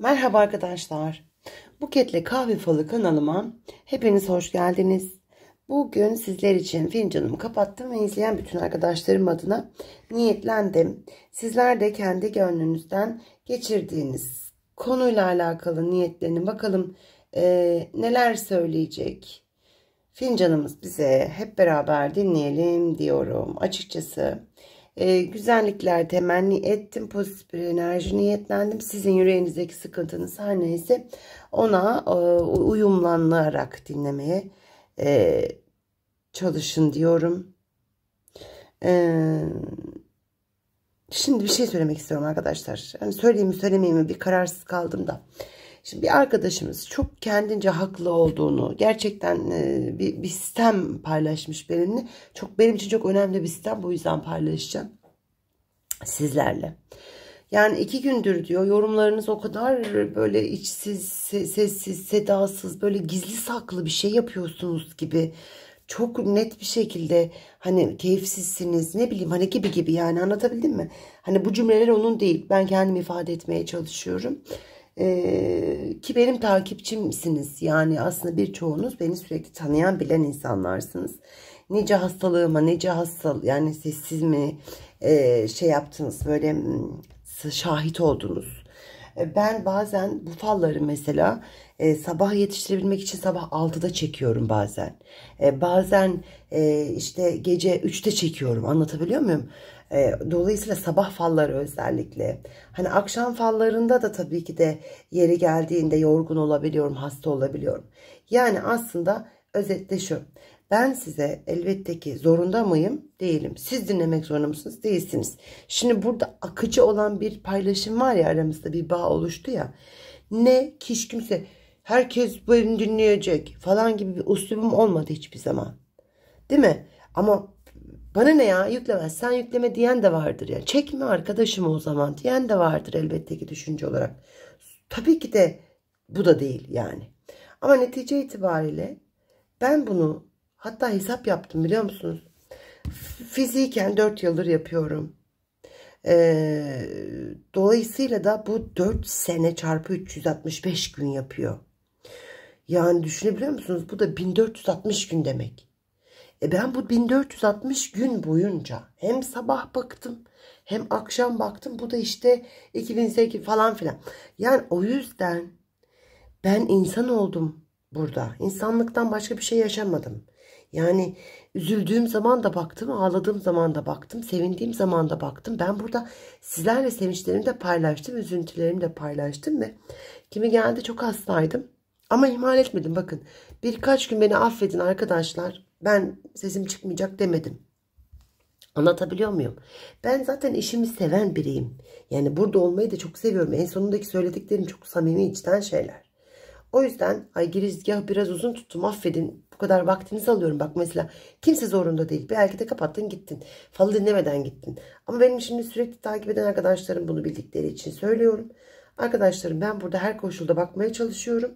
Merhaba arkadaşlar. Buketle Kahve Falı kanalıma hepiniz hoş geldiniz. Bugün sizler için fincanımı kapattım ve izleyen bütün arkadaşlarım adına niyetlendim. Sizler de kendi gönlünüzden geçirdiğiniz konuyla alakalı niyetlerini bakalım e, neler söyleyecek. Fincanımız bize hep beraber dinleyelim diyorum. Açıkçası ee, güzellikler temenni ettim. Pozitif bir enerji niyetlendim. Sizin yüreğinizdeki sıkıntınız her neyse ona e, uyumlanarak dinlemeye e, çalışın diyorum. Ee, şimdi bir şey söylemek istiyorum arkadaşlar. Hani söyleyeyim mi söylemeyeyim mi bir kararsız kaldım da. Şimdi bir arkadaşımız çok kendince haklı olduğunu gerçekten e, bir, bir sistem paylaşmış benimle. Çok benim için çok önemli bir sistem bu yüzden paylaşacağım sizlerle. Yani iki gündür diyor yorumlarınız o kadar böyle içsiz, sessiz, sedasız böyle gizli saklı bir şey yapıyorsunuz gibi. Çok net bir şekilde hani keyifsizsiniz ne bileyim hani gibi gibi yani anlatabildim mi? Hani bu cümleler onun değil ben kendimi ifade etmeye çalışıyorum. Ee, ki benim takipçimsiniz yani aslında birçoğunuz beni sürekli tanıyan bilen insanlarsınız. Nice hastalığıma nice hastal yani sessiz mi e, şey yaptınız böyle hmm, şahit oldunuz. E, ben bazen bu falları mesela e, sabah yetiştirebilmek için sabah 6'da çekiyorum bazen. E, bazen e, işte gece 3'te çekiyorum anlatabiliyor muyum? E, dolayısıyla sabah falları özellikle. Hani akşam fallarında da tabii ki de yeri geldiğinde yorgun olabiliyorum, hasta olabiliyorum. Yani aslında özetle şu. Ben size elbette ki zorunda mıyım? Değilim. Siz dinlemek zorunda mısınız? Değilsiniz. Şimdi burada akıcı olan bir paylaşım var ya aramızda bir bağ oluştu ya. Ne kişi kimse herkes beni dinleyecek falan gibi bir uslubum olmadı hiçbir zaman. Değil mi? Ama bana ne ya yükleme sen yükleme diyen de vardır ya. Çekme arkadaşım o zaman diyen de vardır elbette ki düşünce olarak. Tabii ki de bu da değil yani. Ama netice itibariyle ben bunu Hatta hesap yaptım biliyor musunuz? Fiziken 4 yıldır yapıyorum. Ee, dolayısıyla da bu 4 sene çarpı 365 gün yapıyor. Yani düşünebiliyor musunuz? Bu da 1460 gün demek. E ben bu 1460 gün boyunca hem sabah baktım hem akşam baktım. Bu da işte 2008 falan filan. Yani o yüzden ben insan oldum burada. İnsanlıktan başka bir şey yaşamadım. Yani üzüldüğüm zaman da baktım, ağladığım zaman da baktım, sevindiğim zaman da baktım. Ben burada sizlerle sevinçlerimi de paylaştım, üzüntülerimi de paylaştım ve kimi geldi çok hastaydım. Ama ihmal etmedim bakın. Birkaç gün beni affedin arkadaşlar. Ben sesim çıkmayacak demedim. Anlatabiliyor muyum? Ben zaten işimi seven biriyim. Yani burada olmayı da çok seviyorum. En sonundaki söylediklerim çok samimi içten şeyler. O yüzden ay girizgahı biraz uzun tuttum affedin kadar vaktinizi alıyorum. Bak mesela kimse zorunda değil. Belki de kapattın gittin. Falı dinlemeden gittin. Ama benim şimdi sürekli takip eden arkadaşlarım bunu bildikleri için söylüyorum. Arkadaşlarım ben burada her koşulda bakmaya çalışıyorum.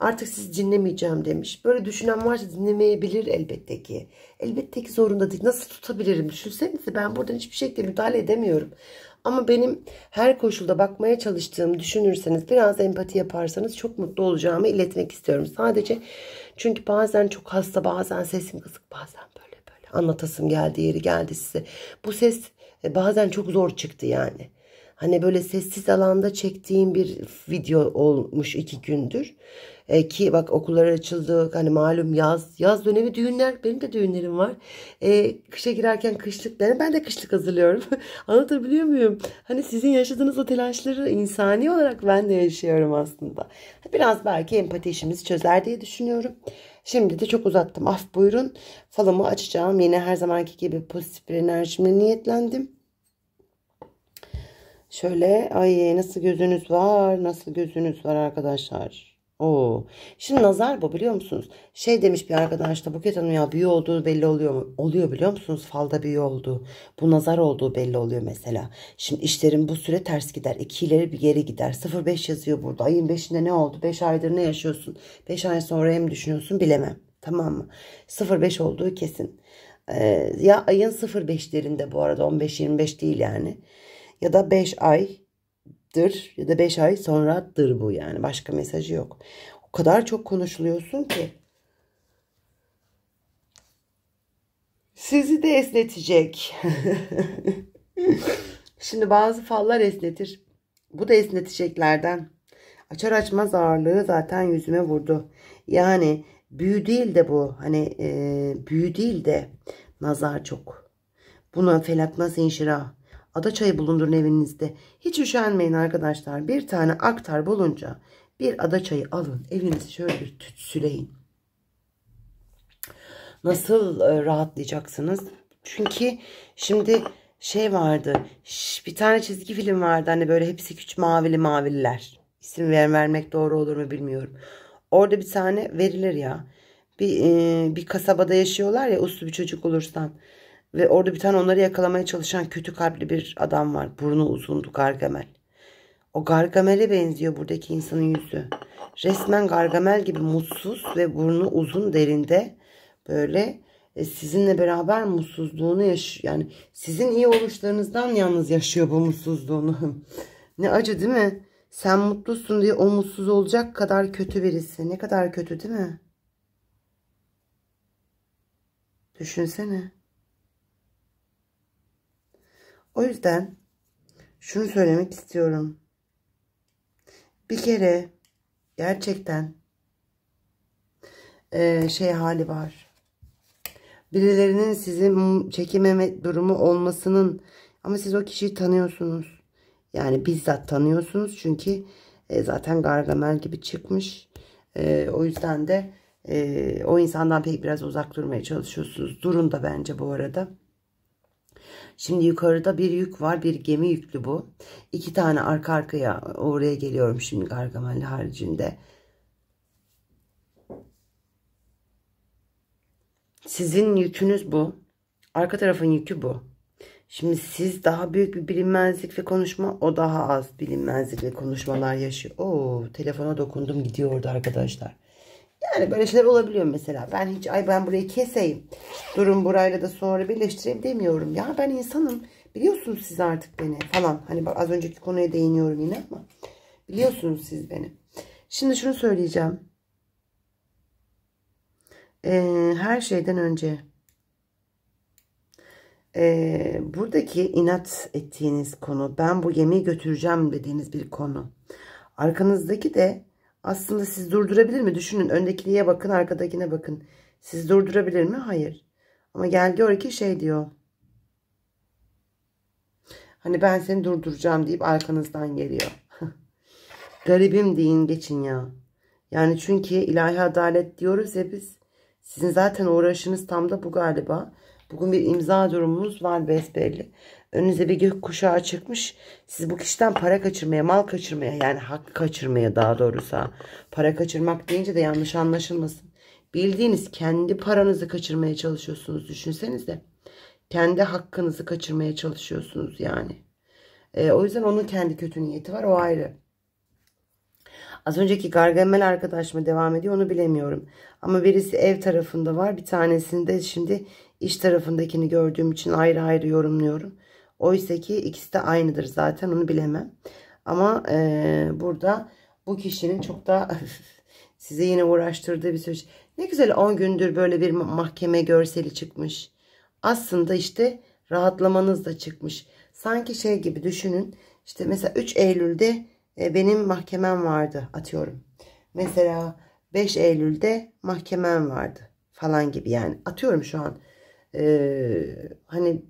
Artık sizi dinlemeyeceğim demiş. Böyle düşünen varsa dinlemeyebilir elbette ki. Elbette ki zorunda değil. Nasıl tutabilirim? Düşünsenize ben buradan hiçbir şekilde müdahale edemiyorum. Ama benim her koşulda bakmaya çalıştığım düşünürseniz biraz empati yaparsanız çok mutlu olacağımı iletmek istiyorum. Sadece çünkü bazen çok hasta bazen sesim kısık bazen böyle böyle anlatasım geldi yeri geldi size. Bu ses e, bazen çok zor çıktı yani. Hani böyle sessiz alanda çektiğim bir video olmuş iki gündür. E, ki bak okullar açıldı. Hani malum yaz. Yaz dönemi düğünler. Benim de düğünlerim var. E, kışa girerken kışlık. Yani ben de kışlık hazırlıyorum. Anlatabiliyor muyum? Hani sizin yaşadığınız o telaşları insani olarak ben de yaşıyorum aslında. Biraz belki empati işimizi çözer diye düşünüyorum. Şimdi de çok uzattım. Af buyurun. Falımı açacağım. Yine her zamanki gibi pozitif bir enerjimle niyetlendim. Şöyle ay nasıl gözünüz var? Nasıl gözünüz var arkadaşlar? Oo. Şimdi nazar bu biliyor musunuz? Şey demiş bir arkadaş da Buket Hanım ya büyü olduğu belli oluyor mu? Oluyor biliyor musunuz? Falda büyü olduğu. Bu nazar olduğu belli oluyor mesela. Şimdi işlerin bu süre ters gider. İki ileri bir geri gider. 05 yazıyor burada. Ayın 5'inde ne oldu? 5 aydır ne yaşıyorsun? 5 ay sonra hem düşünüyorsun? Bilemem. Tamam mı? 05 olduğu kesin. Ee, ya ayın 05'lerinde bu arada 15-25 değil yani. Ya da 5 ay dır ya da 5 ay sonradır bu yani. Başka mesajı yok. O kadar çok konuşuluyorsun ki. Sizi de esnetecek. Şimdi bazı fallar esnetir. Bu da esneteceklerden. Açar açmaz ağırlığı zaten yüzüme vurdu. Yani büyü değil de bu. Hani e, büyü değil de nazar çok. Buna felaknas inşirah. Ada çayı bulundurun evinizde. Hiç üşenmeyin arkadaşlar. Bir tane aktar bulunca bir ada çayı alın. Evinizi şöyle bir tütsüleyin. Nasıl e, rahatlayacaksınız? Çünkü şimdi şey vardı. Bir tane çizgi film vardı. Hani böyle hepsi küçük mavili mavililer. İsim vermek doğru olur mu bilmiyorum. Orada bir tane verilir ya. Bir, e, bir kasabada yaşıyorlar ya uslu bir çocuk olursan. Ve orada bir tane onları yakalamaya çalışan kötü kalpli bir adam var. Burnu uzundu Gargamel. O Gargamel'e benziyor buradaki insanın yüzü. Resmen Gargamel gibi mutsuz ve burnu uzun derinde böyle e, sizinle beraber mutsuzluğunu yaşıyor. Yani sizin iyi oluşlarınızdan yalnız yaşıyor bu mutsuzluğunu. ne acı değil mi? Sen mutlusun diye o mutsuz olacak kadar kötü birisi. Ne kadar kötü değil mi? Düşünsene. O yüzden şunu söylemek istiyorum. Bir kere gerçekten e, şey hali var. Birilerinin sizi çekememe durumu olmasının ama siz o kişiyi tanıyorsunuz. Yani bizzat tanıyorsunuz çünkü e, zaten Gargamel gibi çıkmış. E, o yüzden de e, o insandan pek biraz uzak durmaya çalışıyorsunuz. Durun da bence bu arada. Şimdi yukarıda bir yük var. Bir gemi yüklü bu. İki tane arka arkaya oraya geliyorum şimdi Gargamel'le haricinde. Sizin yükünüz bu. Arka tarafın yükü bu. Şimdi siz daha büyük bir bilinmezlik ve konuşma o daha az bilinmezlik ve konuşmalar yaşıyor. Oo, telefona dokundum gidiyordu arkadaşlar. Yani böyle şeyler olabiliyor mesela. Ben hiç ay ben burayı keseyim. Durun burayla da sonra birleştireyim demiyorum. Ya ben insanım. Biliyorsunuz siz artık beni falan. Hani bak az önceki konuya değiniyorum yine ama. Biliyorsunuz siz beni. Şimdi şunu söyleyeceğim. Ee, her şeyden önce e, buradaki inat ettiğiniz konu ben bu yemeği götüreceğim dediğiniz bir konu arkanızdaki de aslında siz durdurabilir mi? Düşünün öndekiliye bakın arkadakine bakın. Siz durdurabilir mi? Hayır. Ama gel diyor ki şey diyor. Hani ben seni durduracağım deyip arkanızdan geliyor. Garibim deyin geçin ya. Yani çünkü ilahi adalet diyoruz ya biz. Sizin zaten uğraşınız tam da bu galiba. Bugün bir imza durumumuz var besbelli. Önünüze bir gök kuşağı çıkmış. Siz bu kişiden para kaçırmaya, mal kaçırmaya yani hak kaçırmaya daha doğrusu. Para kaçırmak deyince de yanlış anlaşılmasın. Bildiğiniz kendi paranızı kaçırmaya çalışıyorsunuz düşünsenize. Kendi hakkınızı kaçırmaya çalışıyorsunuz yani. E, o yüzden onun kendi kötü niyeti var o ayrı. Az önceki gargamel arkadaş mı devam ediyor onu bilemiyorum. Ama birisi ev tarafında var. Bir tanesinde şimdi iş tarafındakini gördüğüm için ayrı ayrı yorumluyorum. Oysa ki ikisi de aynıdır zaten onu bilemem. Ama e, burada bu kişinin çok da size yine uğraştırdığı bir süreç. Ne güzel 10 gündür böyle bir mahkeme görseli çıkmış. Aslında işte rahatlamanız da çıkmış. Sanki şey gibi düşünün. İşte mesela 3 Eylül'de e, benim mahkemem vardı atıyorum. Mesela 5 Eylül'de mahkemem vardı falan gibi yani atıyorum şu an. Ee, hani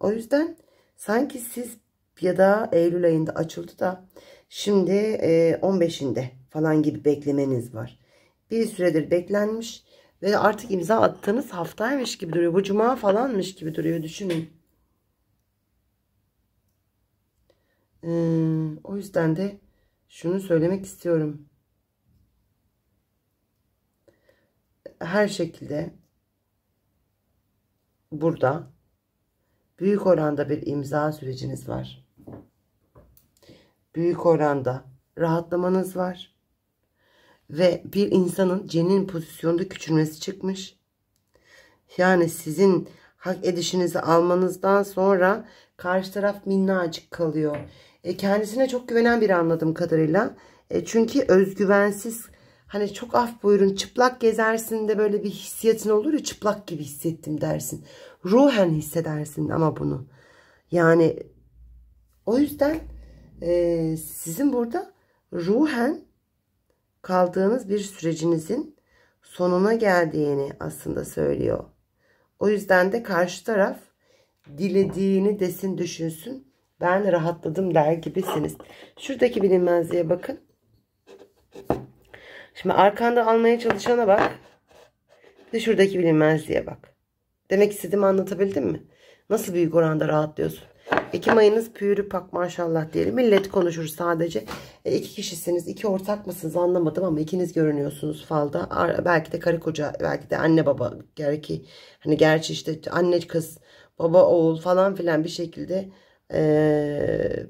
o yüzden Sanki siz ya da Eylül ayında açıldı da şimdi 15'inde e, falan gibi beklemeniz var. Bir süredir beklenmiş ve artık imza attığınız haftaymış gibi duruyor. Bu cuma falanmış gibi duruyor düşünün. Ee, o yüzden de şunu söylemek istiyorum. Her şekilde burada büyük oranda bir imza süreciniz var. Büyük oranda rahatlamanız var. Ve bir insanın cenin pozisyonda küçülmesi çıkmış. Yani sizin hak edişinizi almanızdan sonra karşı taraf minnacık kalıyor. E, kendisine çok güvenen biri anladığım kadarıyla. E, çünkü özgüvensiz Hani çok af buyurun çıplak gezersin de böyle bir hissiyatın olur ya çıplak gibi hissettim dersin. Ruhen hissedersin ama bunu. Yani o yüzden e, sizin burada ruhen kaldığınız bir sürecinizin sonuna geldiğini aslında söylüyor. O yüzden de karşı taraf dilediğini desin düşünsün. Ben rahatladım der gibisiniz. Şuradaki bilinmezliğe bakın. Şimdi arkanda almaya çalışana bak. Bir de şuradaki bilinmezliğe bak. Demek istediğimi anlatabildim mi? Nasıl büyük oranda rahatlıyorsun? Ekim ayınız püyürü pak maşallah diyelim. Millet konuşur sadece. E, iki kişisiniz, iki ortak mısınız anlamadım ama ikiniz görünüyorsunuz falda. belki de karı koca, belki de anne baba. Gerçi, hani gerçi işte anne kız, baba oğul falan filan bir şekilde e,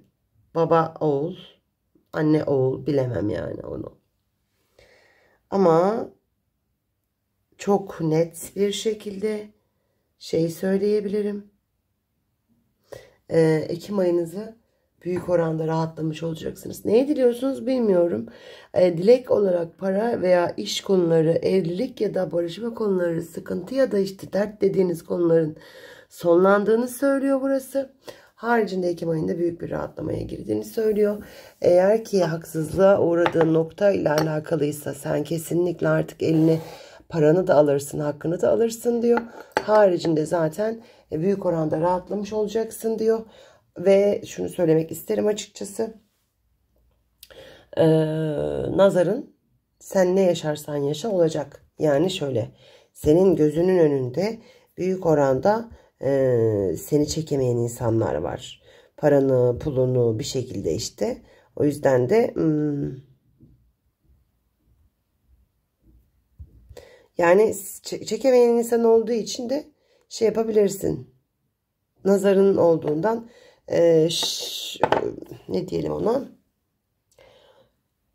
baba oğul, anne oğul bilemem yani onu. Ama çok net bir şekilde şey söyleyebilirim. Ee, Ekim ayınızı büyük oranda rahatlamış olacaksınız. Neyi diliyorsunuz bilmiyorum. E, dilek olarak para veya iş konuları, evlilik ya da barışma konuları, sıkıntı ya da işte dert dediğiniz konuların sonlandığını söylüyor burası. Haricinde Ekim ayında büyük bir rahatlamaya girdiğini söylüyor. Eğer ki haksızlığa uğradığı nokta ile alakalıysa sen kesinlikle artık elini paranı da alırsın, hakkını da alırsın diyor. Haricinde zaten büyük oranda rahatlamış olacaksın diyor. Ve şunu söylemek isterim açıkçası. Ee, nazarın sen ne yaşarsan yaşa olacak. Yani şöyle senin gözünün önünde büyük oranda e, seni çekemeyen insanlar var. Paranı, pulunu bir şekilde işte. O yüzden de hmm. yani çekemeyen insan olduğu için de şey yapabilirsin. Nazarının olduğundan e, ne diyelim ona?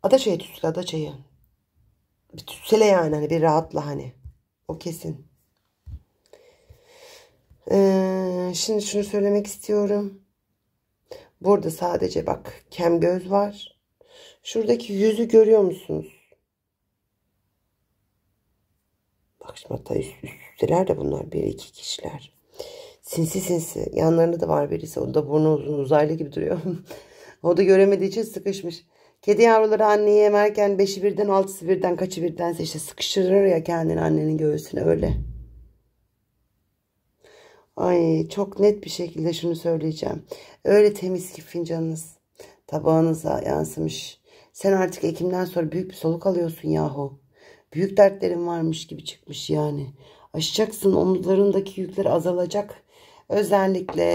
Adaçayı tütsüle adaçayı. Bir tütsüle yani hani bir rahatla hani. O kesin. Ee, şimdi şunu söylemek istiyorum. Burada sadece bak kem göz var. Şuradaki yüzü görüyor musunuz? Bak şimdi hatta üst, üst üsteler de bunlar. Bir iki kişiler. Sinsi sinsi. Yanlarında da var birisi. O da burnu uzun uzaylı gibi duruyor. o da göremediği için sıkışmış. Kedi yavruları anneyi emerken beşi birden altısı birden kaçı birdense işte sıkıştırır ya kendini annenin göğsüne öyle. Ay çok net bir şekilde şunu söyleyeceğim. Öyle temiz ki fincanınız tabağınıza yansımış. Sen artık Ekim'den sonra büyük bir soluk alıyorsun yahu. Büyük dertlerin varmış gibi çıkmış yani. Aşacaksın omuzlarındaki yükler azalacak. Özellikle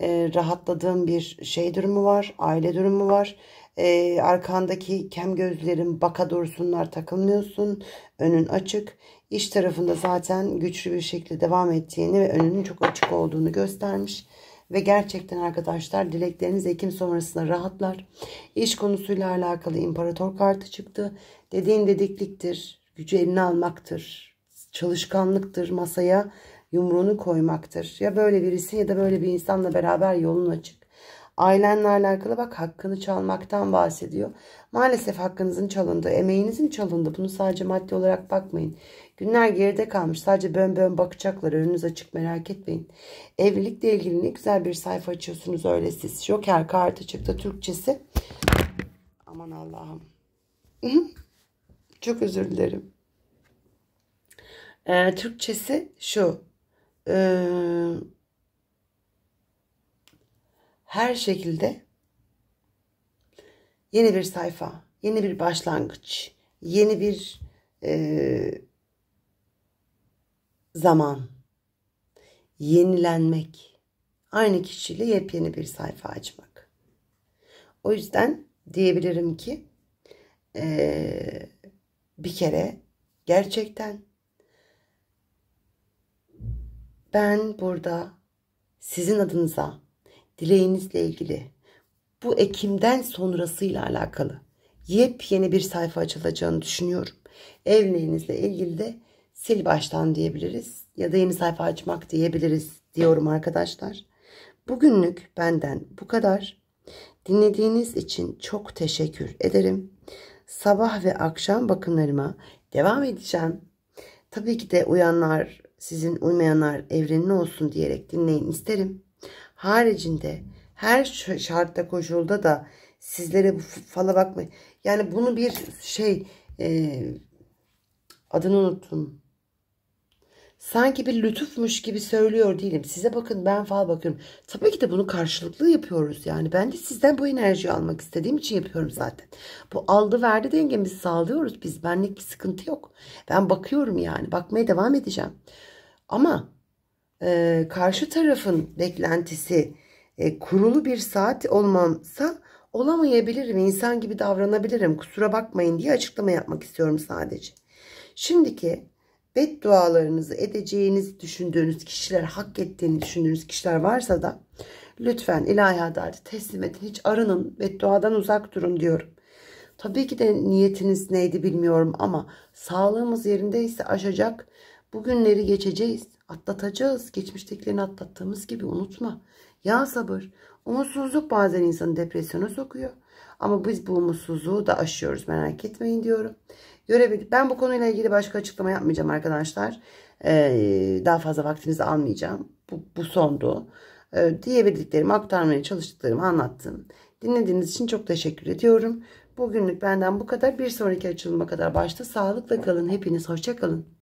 e, rahatladığın bir şey durumu var. Aile durumu var. E, arkandaki kem gözlerin baka dursunlar takılmıyorsun. Önün açık iş tarafında zaten güçlü bir şekilde devam ettiğini ve önünün çok açık olduğunu göstermiş. Ve gerçekten arkadaşlar dilekleriniz Ekim sonrasında rahatlar. İş konusuyla alakalı imparator kartı çıktı. Dediğin dedikliktir, gücü eline almaktır, çalışkanlıktır, masaya yumruğunu koymaktır. Ya böyle birisi ya da böyle bir insanla beraber yolun açık. Ailenle alakalı bak hakkını çalmaktan bahsediyor. Maalesef hakkınızın çalındı, emeğinizin çalındı. Bunu sadece maddi olarak bakmayın. Günler geride kalmış. Sadece bön bön bakacaklar. Önünüz açık merak etmeyin. Evlilikle ilgili ne güzel bir sayfa açıyorsunuz öyle siz. Joker kartı çıktı Türkçesi. Aman Allah'ım. Çok özür dilerim. Ee, Türkçesi şu. Ee, her şekilde yeni bir sayfa, yeni bir başlangıç, yeni bir e, zaman, yenilenmek, aynı kişiyle yepyeni bir sayfa açmak. O yüzden diyebilirim ki e, bir kere gerçekten ben burada sizin adınıza dileğinizle ilgili bu Ekim'den sonrasıyla alakalı yepyeni bir sayfa açılacağını düşünüyorum. Evliliğinizle ilgili de sil baştan diyebiliriz ya da yeni sayfa açmak diyebiliriz diyorum arkadaşlar. Bugünlük benden bu kadar. Dinlediğiniz için çok teşekkür ederim. Sabah ve akşam bakımlarıma devam edeceğim. Tabii ki de uyanlar sizin uymayanlar evrenin olsun diyerek dinleyin isterim haricinde her şartta koşulda da sizlere bu fala bakmayın. Yani bunu bir şey e, adını unuttum. Sanki bir lütufmuş gibi söylüyor değilim. Size bakın ben fal bakıyorum. Tabii ki de bunu karşılıklı yapıyoruz yani. Ben de sizden bu enerjiyi almak istediğim için yapıyorum zaten. Bu aldı verdi dengemizi sağlıyoruz biz. Benlik bir sıkıntı yok. Ben bakıyorum yani. Bakmaya devam edeceğim. Ama e, karşı tarafın beklentisi e, kurulu bir saat olmamsa olamayabilirim. insan gibi davranabilirim. Kusura bakmayın diye açıklama yapmak istiyorum sadece. Şimdiki beddualarınızı edeceğiniz düşündüğünüz kişiler, hak ettiğini düşündüğünüz kişiler varsa da lütfen ilahi adaleti teslim edin. Hiç arının, bedduadan uzak durun diyorum. Tabii ki de niyetiniz neydi bilmiyorum ama sağlığımız yerindeyse aşacak Bugünleri geçeceğiz. Atlatacağız. Geçmiştekilerini atlattığımız gibi unutma. Ya sabır. Umutsuzluk bazen insanı depresyona sokuyor. Ama biz bu umutsuzluğu da aşıyoruz. Merak etmeyin diyorum. Görebilir. Ben bu konuyla ilgili başka açıklama yapmayacağım arkadaşlar. Ee, daha fazla vaktinizi almayacağım. Bu, bu sondu. Ee, diyebildiklerimi aktarmaya çalıştıklarımı anlattım. Dinlediğiniz için çok teşekkür ediyorum. Bugünlük benden bu kadar. Bir sonraki açılıma kadar başta sağlıkla kalın. Hepiniz hoşça kalın.